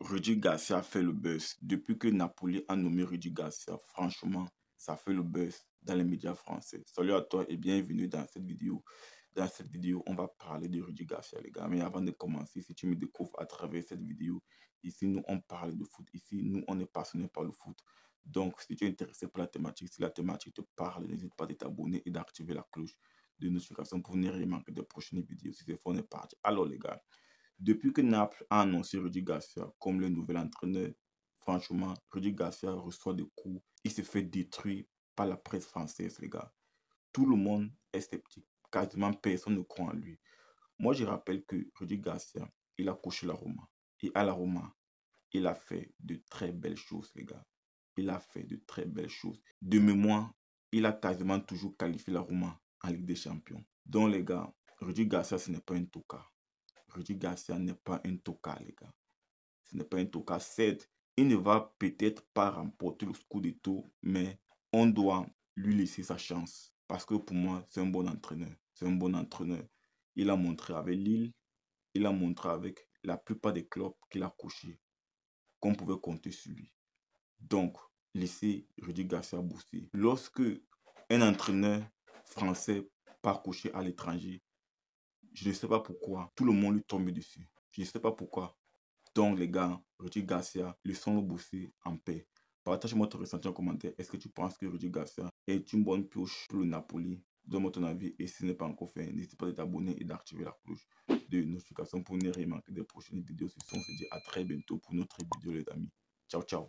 Rudy Garcia fait le buzz. Depuis que Napoli a nommé Rudy Garcia, franchement, ça fait le buzz dans les médias français. Salut à toi et bienvenue dans cette vidéo. Dans cette vidéo, on va parler de Rudy Garcia, les gars. Mais avant de commencer, si tu me découvres à travers cette vidéo, ici, nous, on parle de foot. Ici, nous, on est passionné par le foot. Donc, si tu es intéressé par la thématique, si la thématique te parle, n'hésite pas à t'abonner et d'activer la cloche de notification pour ne rien manquer des prochaines vidéos. Si c'est faux, on est parti. Alors, les gars, depuis que Naples a annoncé Rudy Garcia comme le nouvel entraîneur, franchement, Rudy Garcia reçoit des coups. Il se fait détruire par la presse française, les gars. Tout le monde est sceptique. Quasiment personne ne croit en lui. Moi, je rappelle que Rudy Garcia, il a couché la Roma. Et à la Roma, il a fait de très belles choses, les gars. Il a fait de très belles choses. De mémoire, il a quasiment toujours qualifié la Roma en Ligue des Champions. Donc, les gars, Rudy Garcia, ce n'est pas un tout-cas. Rudy Garcia n'est pas un toka, les gars. Ce n'est pas un toka. Certes, il ne va peut-être pas remporter le coup de tout, mais on doit lui laisser sa chance. Parce que pour moi, c'est un bon entraîneur. C'est un bon entraîneur. Il a montré avec Lille, il a montré avec la plupart des clubs qu'il a couché qu'on pouvait compter sur lui. Donc, laissez Rudy Garcia booster. Lorsque un entraîneur français part coucher à l'étranger, je ne sais pas pourquoi. Tout le monde lui tombe dessus. Je ne sais pas pourquoi. Donc, les gars, Rudy Garcia, laissons-le bosser en paix. Partage-moi ton ressenti en commentaire. Est-ce que tu penses que Rudy Garcia est une bonne pioche pour le Napoli Donne-moi ton avis et si ce n'est pas encore fait, n'hésite pas à t'abonner et d'activer la cloche de notification pour ne rien manquer des prochaines vidéos. Ce sont, on se dit à très bientôt pour notre vidéo, les amis. Ciao, ciao.